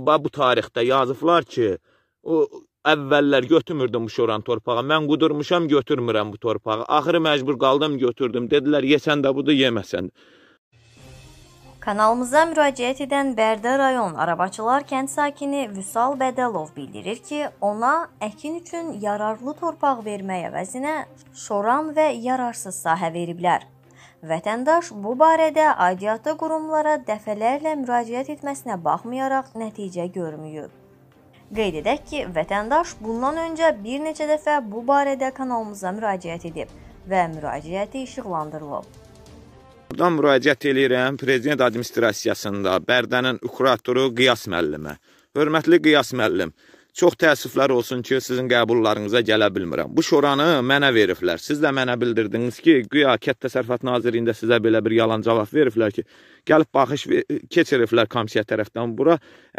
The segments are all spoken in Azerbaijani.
Bax bu tarixdə yazıblar ki, o əvvəllər götürmürdüm bu şoran torpağa. Mən qudurmuşam, götürmürəm bu torpağı. Axırı məcbur qaldım, götürdüm. Dedilər, yesən də budur, yeməsən. Kanalımıza müraciət edən Bərdə rayon Arabaçılar kənd sakini Vüsal Bədəlov bildirir ki, ona əkin üçün yararlı torpaq vermək əvəzinə şoran və yararsız sahə veriblər. Vətəndaş bu barədə aidiyyatlı qurumlara dəfələrlə müraciət etməsinə baxmayaraq nəticə görməyib. Qeyd edək ki, vətəndaş bundan öncə bir neçə dəfə bu barədə kanalımıza müraciət edib və müraciəti işıqlandırılıb. Buradan müraciət eləyirəm Prezident Administrasiyasında Bərdənin ukuratoru Qiyas müəllimə. Hörmətli Qiyas müəllim, Çox təəssüflər olsun ki, sizin qəbullarınıza gələ bilmirəm. Bu şoranı mənə veriblər. Siz də mənə bildirdiniz ki, güya Kət Təsərrüfat Nazirliyində sizə belə bir yalan cavab veriblər ki, gəlib baxış keçiriblər komissiya tərəfdən bura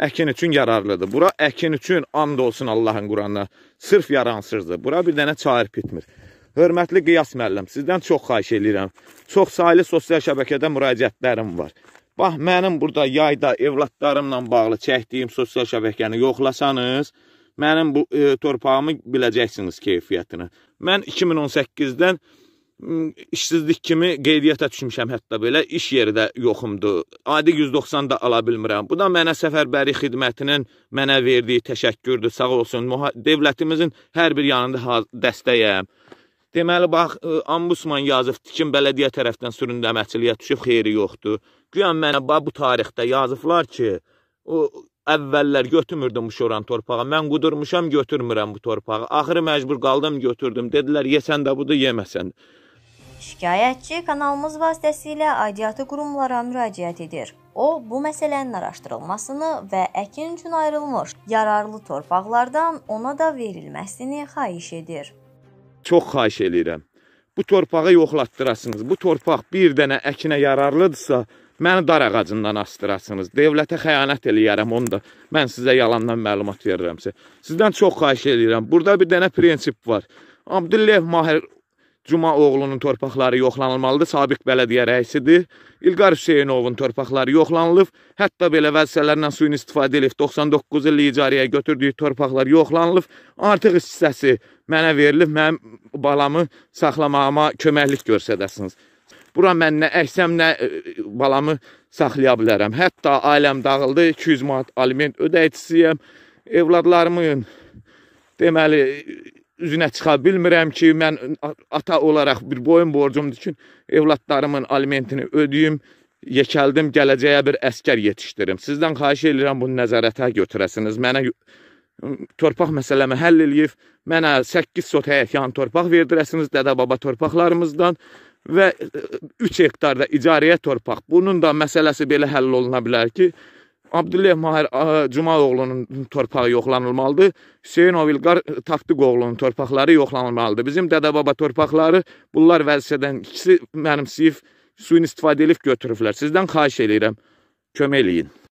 əkin üçün yararlıdır. Bura əkin üçün and olsun Allahın Quranına. Sırf yaransızdır. Bura bir dənə çayır pitmir. Hörmətli Qiyas müəllim, sizdən çox xahiş edirəm. Çox saylı sosial şəbəkədə müraciətlərim var. Bax, mənim burada yayda evladlarımla bağlı çəkdiyim sosial şəbəkəni yoxlasanız, mənim bu e, torpağımı biləcəksiniz keyfiyyətini. Mən 2018-dən işsizlik kimi qeydiyyata düşmüşəm hətta belə iş yeri də yoxumdur. Adi 190 da ala bilmirəm. Bu da mənə səfərbəri xidmətinin mənə verdiyi təşəkkürdür. Sağ olsun. Dövlətimizin hər bir yanında dəstəyəm. Deməli, bax, e, ambusman yazıb tikin bələdiyyə tərəfdən süründəməçiliyə düşüb xeyri yoxdur. Güyən mənə bax, bu tarixdə yazıblar ki, o, əvvəllər götürmürdüm bu şoran torpağa. Mən qudurmuşam, götürmürəm bu torpağı. Axırı məcbur qaldım, götürdüm. Dedilər, yesən də budur, yeməsən. Şikayətçi kanalımız vasitəsilə aidiyyatı qurumlara müraciət edir. O, bu məsələnin araşdırılmasını və əkin üçün ayrılmış yararlı torpaqlardan ona da verilməsini xahiş edir çox xahiş eləyirəm. Bu torpağı yoxlatdırasınız. Bu torpaq bir dənə əkinə yararlıdırsa, məni dar ağacından asdırasınız. Devlətə xəyanət eləyərəm onu da. Mən sizə yalandan məlumat verirəmsə. Sizdən çox xahiş eləyirəm. Burada bir dənə prinsip var. Abdüllev Mahir Cuma oğlunun torpaqları yoxlanılmalıdır. Sabiq bələdiyyə rəisidir. İlqar Hüseynovun torpaqları yoxlanılıb. Hətta belə vəzifələrlə suyun istifadə edilib. 99 illik icariyə götürdüyü torpaqlar yoxlanılıb. Artıq hissəsi mənə verilib. Mənim balamı saxlamağıma köməklik görsədəsiniz. Bura mən nə əksəm, nə e, balamı saxlaya bilərəm. Hətta ailəm dağıldı. 200 manat aliment ödəyicisiyəm. Evladlarımın deməli üzünə çıxa bilmirəm ki, mən ata olaraq bir boyun borcumdur ki, evladlarımın alimentini ödəyim, yekəldim, gələcəyə bir əskər yetişdirim. Sizdən xahiş edirəm bunu nəzarətə götürəsiniz. Mənə torpaq məsələmi həll eləyib, mənə 8 sot həyətyan torpaq verdirəsiniz dədə-baba torpaqlarımızdan və 3 hektarda icarəyə torpaq. Bunun da məsələsi belə həll oluna bilər ki, Abdullah Mahir Cumalovunun torpağı yoxlanılmalıdır. Hüseyn Ovilqar e, Tapdıqoğlunun torpaqları yoxlanılmalıdır. Bizim dədə-baba torpaqları bunlar vəzifədən ikisi mənim sinif suyun istifadəlik götürüblər. Sizdən xahiş eləyirəm, kömək eləyin.